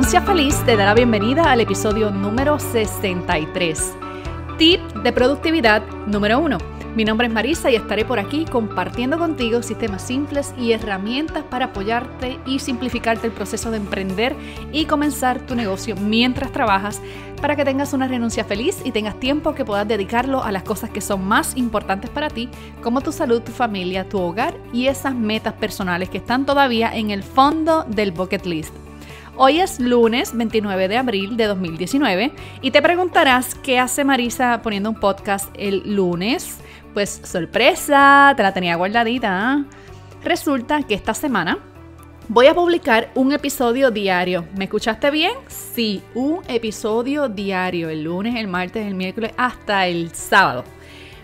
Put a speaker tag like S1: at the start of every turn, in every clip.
S1: Renuncia Feliz te dará bienvenida al episodio número 63. Tip de productividad número 1. Mi nombre es Marisa y estaré por aquí compartiendo contigo sistemas simples y herramientas para apoyarte y simplificarte el proceso de emprender y comenzar tu negocio mientras trabajas para que tengas una renuncia feliz y tengas tiempo que puedas dedicarlo a las cosas que son más importantes para ti, como tu salud, tu familia, tu hogar y esas metas personales que están todavía en el fondo del bucket list. Hoy es lunes 29 de abril de 2019 y te preguntarás qué hace Marisa poniendo un podcast el lunes. Pues sorpresa, te la tenía guardadita. Resulta que esta semana voy a publicar un episodio diario. ¿Me escuchaste bien? Sí, un episodio diario, el lunes, el martes, el miércoles, hasta el sábado.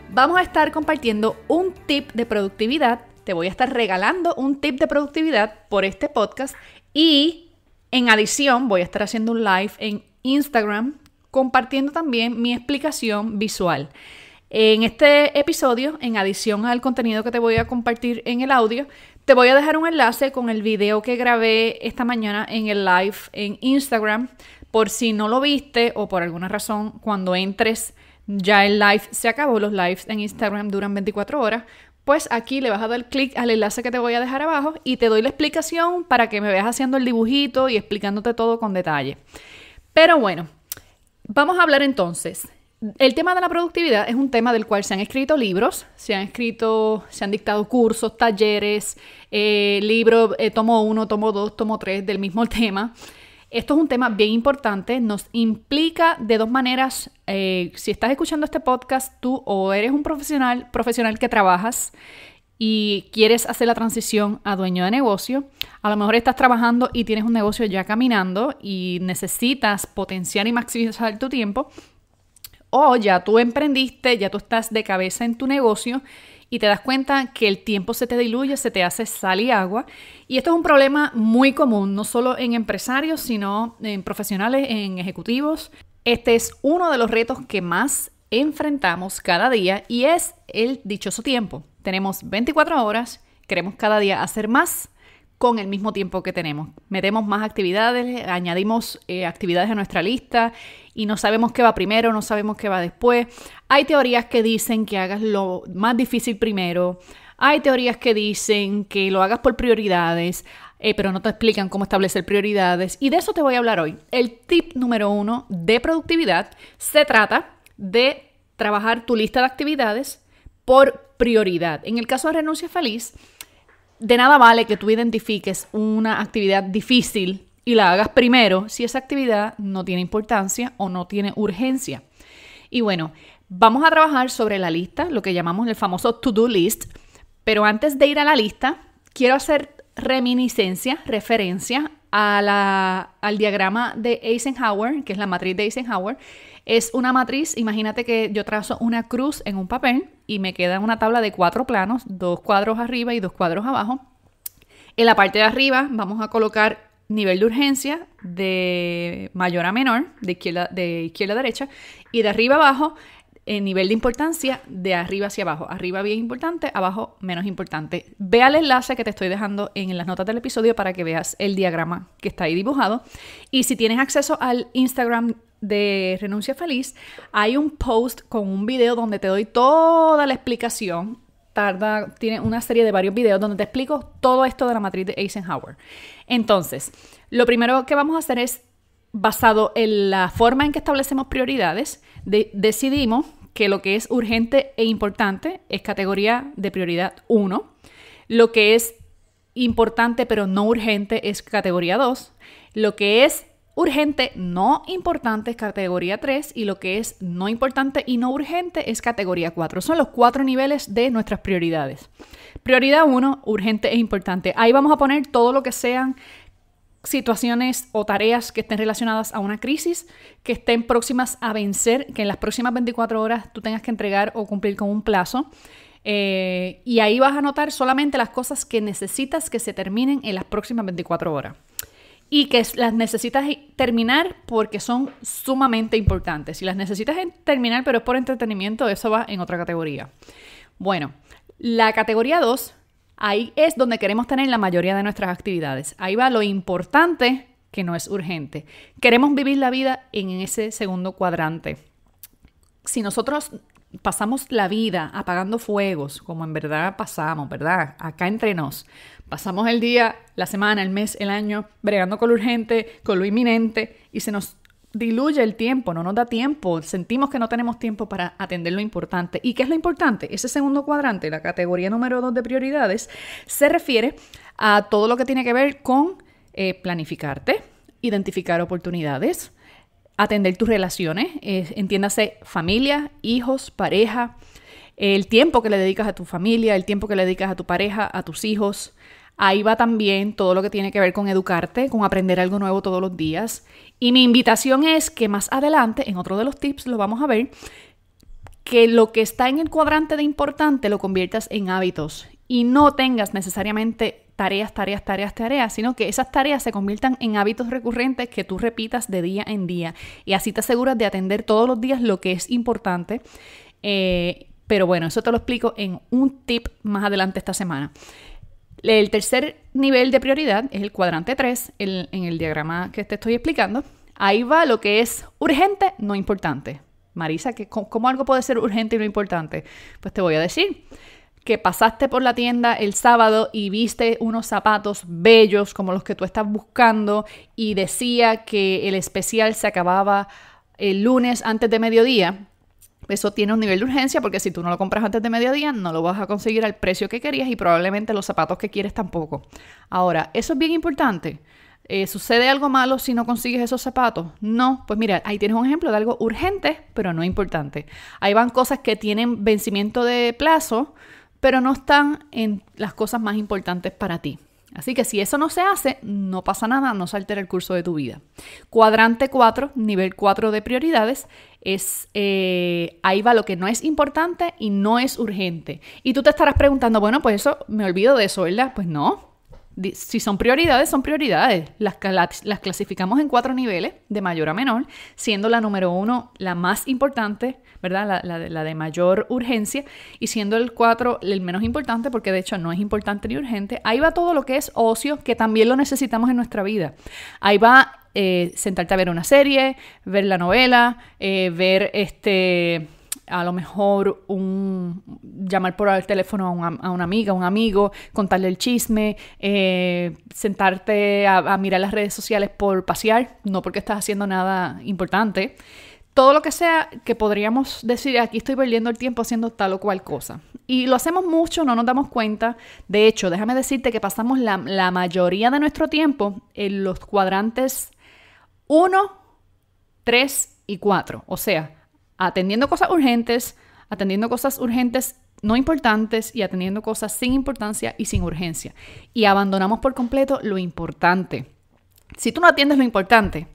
S1: Vamos a estar compartiendo un tip de productividad. Te voy a estar regalando un tip de productividad por este podcast y en adición, voy a estar haciendo un live en Instagram compartiendo también mi explicación visual. En este episodio, en adición al contenido que te voy a compartir en el audio, te voy a dejar un enlace con el video que grabé esta mañana en el live en Instagram, por si no lo viste o por alguna razón cuando entres ya el live se acabó, los lives en Instagram duran 24 horas, pues aquí le vas a dar clic al enlace que te voy a dejar abajo y te doy la explicación para que me veas haciendo el dibujito y explicándote todo con detalle. Pero bueno, vamos a hablar entonces. El tema de la productividad es un tema del cual se han escrito libros, se han escrito, se han dictado cursos, talleres, eh, libros, eh, tomo uno, tomo dos, tomo tres del mismo tema. Esto es un tema bien importante, nos implica de dos maneras. Eh, si estás escuchando este podcast, tú o eres un profesional, profesional que trabajas y quieres hacer la transición a dueño de negocio, a lo mejor estás trabajando y tienes un negocio ya caminando y necesitas potenciar y maximizar tu tiempo, o ya tú emprendiste, ya tú estás de cabeza en tu negocio y te das cuenta que el tiempo se te diluye, se te hace sal y agua. Y esto es un problema muy común, no solo en empresarios, sino en profesionales, en ejecutivos. Este es uno de los retos que más enfrentamos cada día y es el dichoso tiempo. Tenemos 24 horas, queremos cada día hacer más, con el mismo tiempo que tenemos. Metemos más actividades, añadimos eh, actividades a nuestra lista y no sabemos qué va primero, no sabemos qué va después. Hay teorías que dicen que hagas lo más difícil primero, hay teorías que dicen que lo hagas por prioridades, eh, pero no te explican cómo establecer prioridades. Y de eso te voy a hablar hoy. El tip número uno de productividad se trata de trabajar tu lista de actividades por prioridad. En el caso de Renuncia Feliz, de nada vale que tú identifiques una actividad difícil y la hagas primero si esa actividad no tiene importancia o no tiene urgencia. Y bueno, vamos a trabajar sobre la lista, lo que llamamos el famoso to-do list, pero antes de ir a la lista, quiero hacer reminiscencia, referencia al diagrama de Eisenhower, que es la matriz de Eisenhower, es una matriz, imagínate que yo trazo una cruz en un papel y me queda una tabla de cuatro planos, dos cuadros arriba y dos cuadros abajo. En la parte de arriba vamos a colocar nivel de urgencia de mayor a menor, de izquierda, de izquierda a derecha, y de arriba a abajo el eh, nivel de importancia de arriba hacia abajo. Arriba bien importante, abajo menos importante. Ve al enlace que te estoy dejando en las notas del episodio para que veas el diagrama que está ahí dibujado. Y si tienes acceso al Instagram de Renuncia Feliz, hay un post con un video donde te doy toda la explicación. Tarda, tiene una serie de varios videos donde te explico todo esto de la matriz de Eisenhower. Entonces, lo primero que vamos a hacer es, basado en la forma en que establecemos prioridades, decidimos que lo que es urgente e importante es categoría de prioridad 1, lo que es importante pero no urgente es categoría 2, lo que es urgente no importante es categoría 3 y lo que es no importante y no urgente es categoría 4. Son los cuatro niveles de nuestras prioridades. Prioridad 1, urgente e importante. Ahí vamos a poner todo lo que sean situaciones o tareas que estén relacionadas a una crisis, que estén próximas a vencer, que en las próximas 24 horas tú tengas que entregar o cumplir con un plazo. Eh, y ahí vas a notar solamente las cosas que necesitas que se terminen en las próximas 24 horas. Y que las necesitas terminar porque son sumamente importantes. Si las necesitas terminar pero es por entretenimiento, eso va en otra categoría. Bueno, la categoría 2 Ahí es donde queremos tener la mayoría de nuestras actividades. Ahí va lo importante que no es urgente. Queremos vivir la vida en ese segundo cuadrante. Si nosotros pasamos la vida apagando fuegos, como en verdad pasamos, ¿verdad? Acá entre nos. Pasamos el día, la semana, el mes, el año, bregando con lo urgente, con lo inminente, y se nos diluye el tiempo, no nos da tiempo, sentimos que no tenemos tiempo para atender lo importante. ¿Y qué es lo importante? Ese segundo cuadrante, la categoría número 2 de prioridades, se refiere a todo lo que tiene que ver con eh, planificarte, identificar oportunidades, atender tus relaciones, eh, entiéndase familia, hijos, pareja, el tiempo que le dedicas a tu familia, el tiempo que le dedicas a tu pareja, a tus hijos, Ahí va también todo lo que tiene que ver con educarte, con aprender algo nuevo todos los días. Y mi invitación es que más adelante, en otro de los tips, lo vamos a ver, que lo que está en el cuadrante de importante lo conviertas en hábitos y no tengas necesariamente tareas, tareas, tareas, tareas, sino que esas tareas se conviertan en hábitos recurrentes que tú repitas de día en día. Y así te aseguras de atender todos los días lo que es importante. Eh, pero bueno, eso te lo explico en un tip más adelante esta semana. El tercer nivel de prioridad es el cuadrante 3, en el diagrama que te estoy explicando. Ahí va lo que es urgente, no importante. Marisa, ¿qué, ¿cómo algo puede ser urgente y no importante? Pues te voy a decir que pasaste por la tienda el sábado y viste unos zapatos bellos como los que tú estás buscando y decía que el especial se acababa el lunes antes de mediodía eso tiene un nivel de urgencia porque si tú no lo compras antes de mediodía no lo vas a conseguir al precio que querías y probablemente los zapatos que quieres tampoco. Ahora, eso es bien importante. Eh, ¿Sucede algo malo si no consigues esos zapatos? No, pues mira, ahí tienes un ejemplo de algo urgente, pero no importante. Ahí van cosas que tienen vencimiento de plazo, pero no están en las cosas más importantes para ti. Así que si eso no se hace, no pasa nada, no se altera el curso de tu vida. Cuadrante 4, nivel 4 de prioridades, es eh, ahí va lo que no es importante y no es urgente. Y tú te estarás preguntando, bueno, pues eso, me olvido de eso, ¿verdad? Pues no, si son prioridades, son prioridades. Las, las, clasificamos en cuatro niveles, de mayor a menor, siendo la número uno la más importante, ¿verdad? La, la, de mayor urgencia, y siendo el cuatro el menos importante, porque de hecho no es importante ni urgente. Ahí va todo lo que es ocio, que también lo necesitamos en nuestra vida. Ahí va eh, sentarte a ver una serie, ver la novela, eh, ver este a lo mejor un llamar por el teléfono a una, amiga, a un amigo, contarle el chisme, eh, sentarte a, mirar las redes sociales por pasear, no porque estás haciendo nada importante. Todo lo que sea que podríamos decir, aquí estoy perdiendo el tiempo haciendo tal o cual cosa. Y lo hacemos mucho, no nos damos cuenta. De hecho, déjame decirte que pasamos la, la mayoría de nuestro tiempo en los cuadrantes 1, 3 y 4. O sea, atendiendo cosas urgentes, atendiendo cosas urgentes no importantes y atendiendo cosas sin importancia y sin urgencia. Y abandonamos por completo lo importante. Si tú no atiendes lo importante,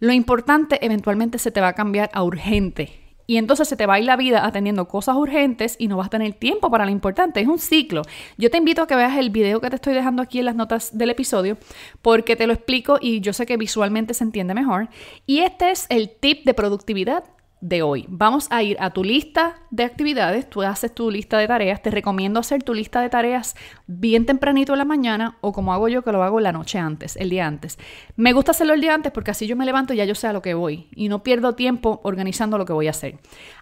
S1: lo importante eventualmente se te va a cambiar a urgente. Y entonces se te va a ir la vida atendiendo cosas urgentes y no vas a tener tiempo para lo importante. Es un ciclo. Yo te invito a que veas el video que te estoy dejando aquí en las notas del episodio porque te lo explico y yo sé que visualmente se entiende mejor. Y este es el tip de productividad de hoy. Vamos a ir a tu lista de actividades, tú haces tu lista de tareas, te recomiendo hacer tu lista de tareas bien tempranito en la mañana o como hago yo que lo hago la noche antes, el día antes. Me gusta hacerlo el día antes porque así yo me levanto y ya yo sé a lo que voy y no pierdo tiempo organizando lo que voy a hacer.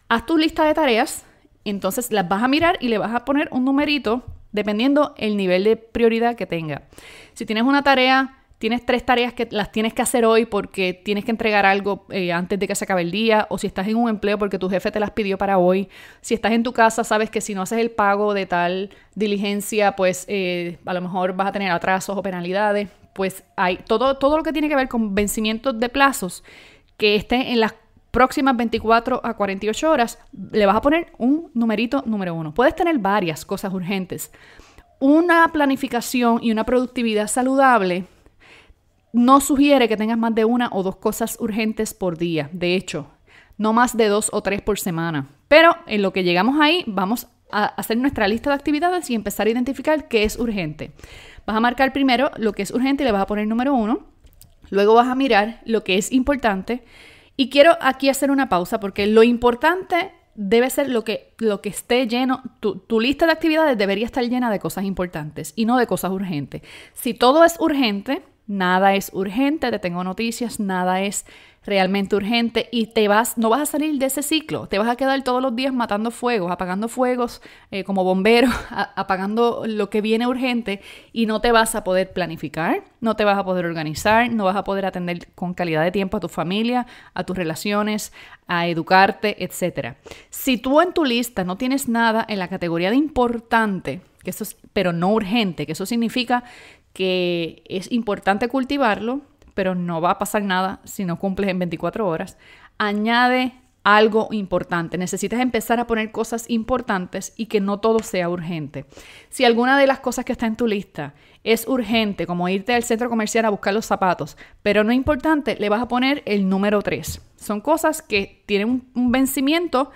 S1: Haz tu lista de tareas, entonces las vas a mirar y le vas a poner un numerito dependiendo el nivel de prioridad que tenga. Si tienes una tarea tienes tres tareas que las tienes que hacer hoy porque tienes que entregar algo eh, antes de que se acabe el día, o si estás en un empleo porque tu jefe te las pidió para hoy, si estás en tu casa sabes que si no haces el pago de tal diligencia, pues eh, a lo mejor vas a tener atrasos o penalidades, pues hay todo, todo lo que tiene que ver con vencimientos de plazos que estén en las próximas 24 a 48 horas, le vas a poner un numerito número uno. Puedes tener varias cosas urgentes. Una planificación y una productividad saludable no sugiere que tengas más de una o dos cosas urgentes por día. De hecho, no más de dos o tres por semana. Pero en lo que llegamos ahí, vamos a hacer nuestra lista de actividades y empezar a identificar qué es urgente. Vas a marcar primero lo que es urgente y le vas a poner número uno. Luego vas a mirar lo que es importante. Y quiero aquí hacer una pausa porque lo importante debe ser lo que, lo que esté lleno, tu, tu, lista de actividades debería estar llena de cosas importantes y no de cosas urgentes. Si todo es urgente, nada es urgente, te tengo noticias, nada es realmente urgente y te vas, no vas a salir de ese ciclo, te vas a quedar todos los días matando fuegos, apagando fuegos eh, como bombero, apagando lo que viene urgente y no te vas a poder planificar, no te vas a poder organizar, no vas a poder atender con calidad de tiempo a tu familia, a tus relaciones, a educarte, etc. Si tú en tu lista no tienes nada en la categoría de importante, que eso es, pero no urgente, que eso significa que es importante cultivarlo, pero no va a pasar nada si no cumples en 24 horas. Añade algo importante. Necesitas empezar a poner cosas importantes y que no todo sea urgente. Si alguna de las cosas que está en tu lista es urgente, como irte al centro comercial a buscar los zapatos, pero no importante, le vas a poner el número 3. Son cosas que tienen un vencimiento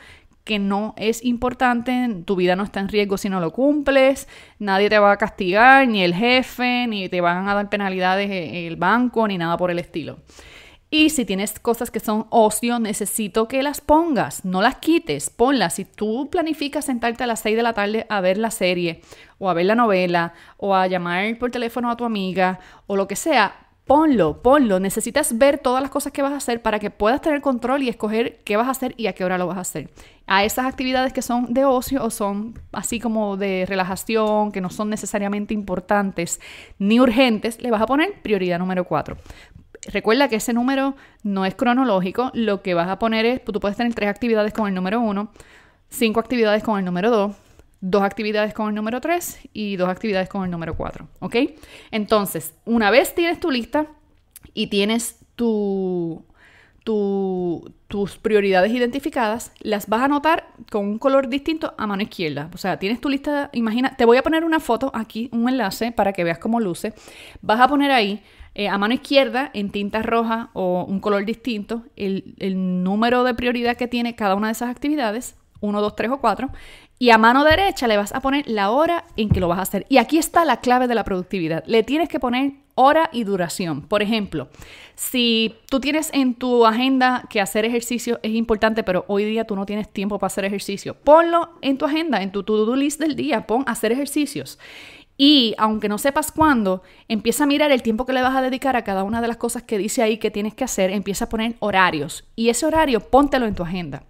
S1: que no es importante, tu vida no está en riesgo si no lo cumples, nadie te va a castigar, ni el jefe, ni te van a dar penalidades el banco, ni nada por el estilo. Y si tienes cosas que son ocio, necesito que las pongas, no las quites, ponlas. Si tú planificas sentarte a las 6 de la tarde a ver la serie o a ver la novela o a llamar por teléfono a tu amiga o lo que sea, ponlo, ponlo. Necesitas ver todas las cosas que vas a hacer para que puedas tener control y escoger qué vas a hacer y a qué hora lo vas a hacer. A esas actividades que son de ocio o son así como de relajación, que no son necesariamente importantes ni urgentes, le vas a poner prioridad número 4. Recuerda que ese número no es cronológico, lo que vas a poner es, tú puedes tener tres actividades con el número 1, cinco actividades con el número 2, dos actividades con el número 3 y dos actividades con el número 4, ¿ok? Entonces, una vez tienes tu lista y tienes tu, tus prioridades identificadas, las vas a anotar con un color distinto a mano izquierda. O sea, tienes tu lista, imagina, te voy a poner una foto aquí, un enlace para que veas cómo luce. Vas a poner ahí eh, a mano izquierda, en tinta roja o un color distinto, el, el número de prioridad que tiene cada una de esas actividades 1, 2, 3 o 4, y a mano derecha le vas a poner la hora en que lo vas a hacer. Y aquí está la clave de la productividad. Le tienes que poner hora y duración. Por ejemplo, si tú tienes en tu agenda que hacer ejercicio es importante, pero hoy día tú no tienes tiempo para hacer ejercicio, ponlo en tu agenda, en tu to-do list del día, pon hacer ejercicios. Y aunque no sepas cuándo, empieza a mirar el tiempo que le vas a dedicar a cada una de las cosas que dice ahí que tienes que hacer, empieza a poner horarios. Y ese horario, póntelo en tu agenda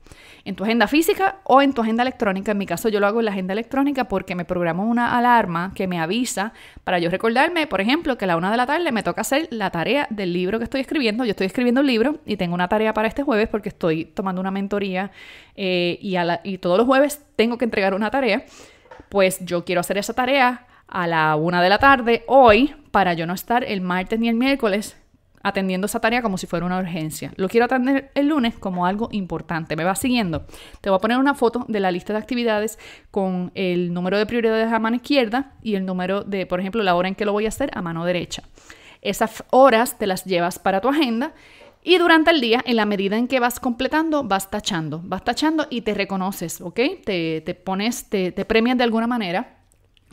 S1: en tu agenda física o en tu agenda electrónica. En mi caso yo lo hago en la agenda electrónica porque me programo una alarma que me avisa para yo recordarme, por ejemplo, que a la una de la tarde me toca hacer la tarea del libro que estoy escribiendo. Yo estoy escribiendo un libro y tengo una tarea para este jueves porque estoy tomando una mentoría eh, y, y todos los jueves tengo que entregar una tarea. Pues yo quiero hacer esa tarea a la una de la tarde hoy para yo no estar el martes ni el miércoles atendiendo esa tarea como si fuera una urgencia. Lo quiero atender el lunes como algo importante. Me va siguiendo. Te voy a poner una foto de la lista de actividades con el número de prioridades a mano izquierda y el número de, por ejemplo, la hora en que lo voy a hacer a mano derecha. Esas horas te las llevas para tu agenda y durante el día, en la medida en que vas completando, vas tachando, vas tachando y te reconoces, ¿ok? Te, pones, te, te premias de alguna manera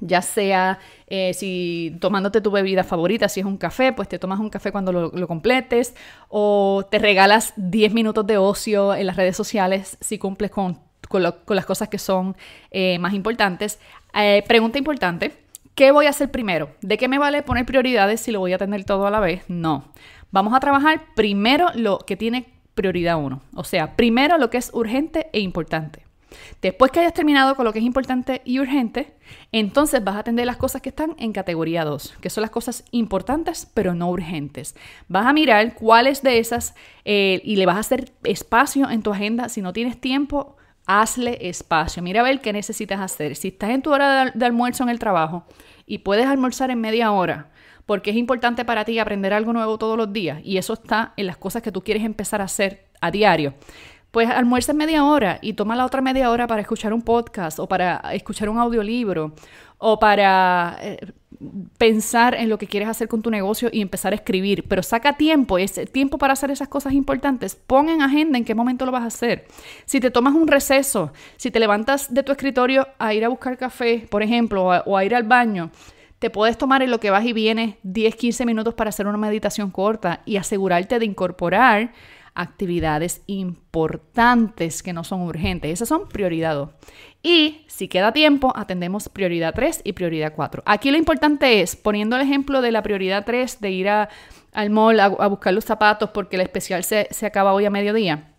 S1: ya sea eh, si tomándote tu bebida favorita, si es un café, pues te tomas un café cuando lo, completes, o te regalas 10 minutos de ocio en las redes sociales si cumples con, las cosas que son eh, más importantes. Eh, pregunta importante, ¿qué voy a hacer primero? ¿De qué me vale poner prioridades si lo voy a tener todo a la vez? No, vamos a trabajar primero lo que tiene prioridad uno, o sea, primero lo que es urgente e importante. Después que hayas terminado con lo que es importante y urgente, entonces vas a atender las cosas que están en categoría 2, que son las cosas importantes pero no urgentes. Vas a mirar cuáles de esas eh, y le vas a hacer espacio en tu agenda. Si no tienes tiempo, hazle espacio. Mira a ver qué necesitas hacer. Si estás en tu hora de almuerzo en el trabajo y puedes almorzar en media hora, porque es importante para ti aprender algo nuevo todos los días y eso está en las cosas que tú quieres empezar a hacer a diario pues almuerza media hora y toma la otra media hora para escuchar un podcast o para escuchar un audiolibro o para eh, pensar en lo que quieres hacer con tu negocio y empezar a escribir, pero saca tiempo, tiempo para hacer esas cosas importantes. Pon en agenda en qué momento lo vas a hacer. Si te tomas un receso, si te levantas de tu escritorio a ir a buscar café, por ejemplo, o a, o a ir al baño, te puedes tomar en lo que vas y vienes 10, 15 minutos para hacer una meditación corta y asegurarte de incorporar actividades importantes que no son urgentes. Esas son prioridad 2. Y si queda tiempo, atendemos prioridad 3 y prioridad 4. Aquí lo importante es, poniendo el ejemplo de la prioridad 3 de ir al mall a, buscar los zapatos porque el especial se, se acaba hoy a mediodía.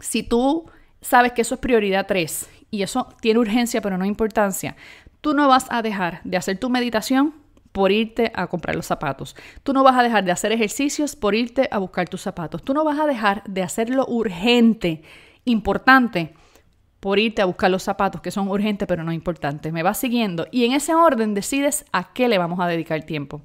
S1: Si tú sabes que eso es prioridad 3 y eso tiene urgencia pero no importancia, tú no vas a dejar de hacer tu meditación por irte a comprar los zapatos. Tú no vas a dejar de hacer ejercicios por irte a buscar tus zapatos. Tú no vas a dejar de hacer lo urgente, importante, por irte a buscar los zapatos, que son urgentes pero no importantes. Me vas siguiendo y en ese orden decides a qué le vamos a dedicar tiempo.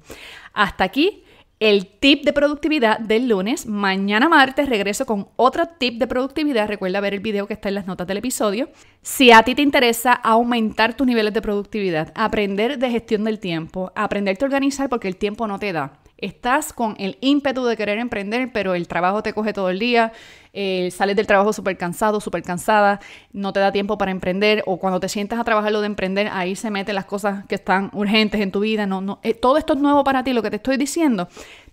S1: Hasta aquí el tip de productividad del lunes. Mañana martes regreso con otro tip de productividad. Recuerda ver el video que está en las notas del episodio. Si a ti te interesa aumentar tus niveles de productividad, aprender de gestión del tiempo, aprenderte a organizar porque el tiempo no te da Estás con el ímpetu de querer emprender, pero el trabajo te coge todo el día, eh, sales del trabajo súper cansado, súper cansada, no te da tiempo para emprender, o cuando te sientas a trabajar lo de emprender, ahí se meten las cosas que están urgentes en tu vida. No, no, eh, todo esto es nuevo para ti, lo que te estoy diciendo.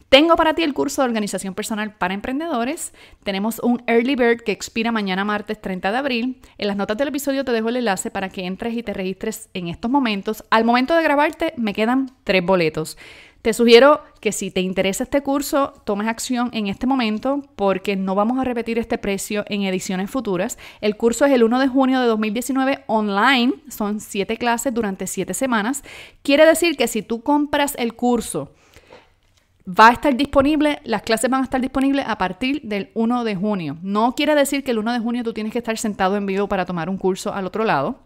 S1: Tengo para ti el curso de organización personal para emprendedores. Tenemos un early bird que expira mañana martes 30 de abril. En las notas del episodio te dejo el enlace para que entres y te registres en estos momentos. Al momento de grabarte me quedan tres boletos. Te sugiero que si te interesa este curso, tomes acción en este momento porque no vamos a repetir este precio en ediciones futuras. El curso es el 1 de junio de 2019 online, son 7 clases durante 7 semanas. Quiere decir que si tú compras el curso, va a estar disponible, las clases van a estar disponibles a partir del 1 de junio. No quiere decir que el 1 de junio tú tienes que estar sentado en vivo para tomar un curso al otro lado.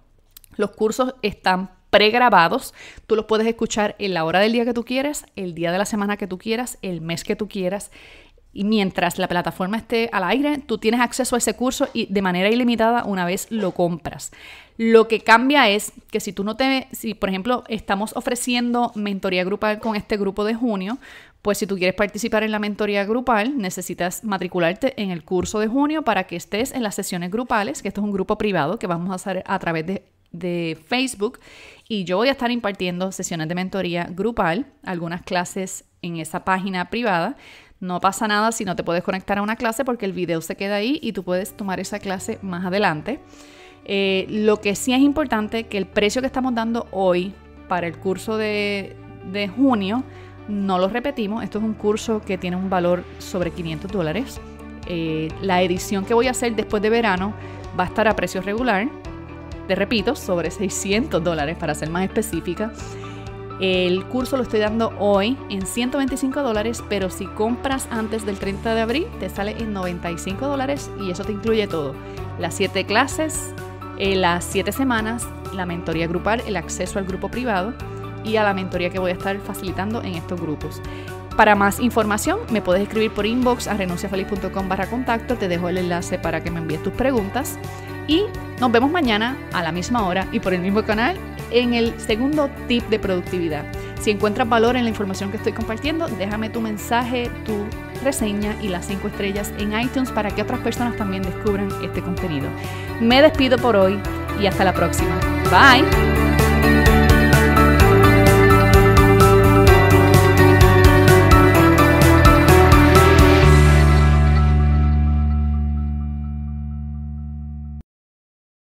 S1: Los cursos están pregrabados. Tú los puedes escuchar en la hora del día que tú quieras, el día de la semana que tú quieras, el mes que tú quieras. Y mientras la plataforma esté al aire, tú tienes acceso a ese curso y de manera ilimitada una vez lo compras. Lo que cambia es que si tú no te, si por ejemplo estamos ofreciendo mentoría grupal con este grupo de junio, pues si tú quieres participar en la mentoría grupal, necesitas matricularte en el curso de junio para que estés en las sesiones grupales, que esto es un grupo privado que vamos a hacer a través de de Facebook y yo voy a estar impartiendo sesiones de mentoría grupal, algunas clases en esa página privada. No pasa nada si no te puedes conectar a una clase porque el video se queda ahí y tú puedes tomar esa clase más adelante. Eh, lo que sí es importante que el precio que estamos dando hoy para el curso de, junio no lo repetimos. Esto es un curso que tiene un valor sobre 500 dólares. Eh, la edición que voy a hacer después de verano va a estar a precio regular te repito, sobre 600 dólares para ser más específica. El curso lo estoy dando hoy en 125 dólares, pero si compras antes del 30 de abril te sale en 95 dólares y eso te incluye todo. Las 7 clases, eh, las 7 semanas, la mentoría grupal, el acceso al grupo privado y a la mentoría que voy a estar facilitando en estos grupos. Para más información me puedes escribir por inbox a renunciafeliz.com barra contacto, te dejo el enlace para que me envíes tus preguntas. Y nos vemos mañana a la misma hora y por el mismo canal en el segundo tip de productividad. Si encuentras valor en la información que estoy compartiendo, déjame tu mensaje, tu reseña y las 5 estrellas en iTunes para que otras personas también descubran este contenido. Me despido por hoy y hasta la próxima. Bye.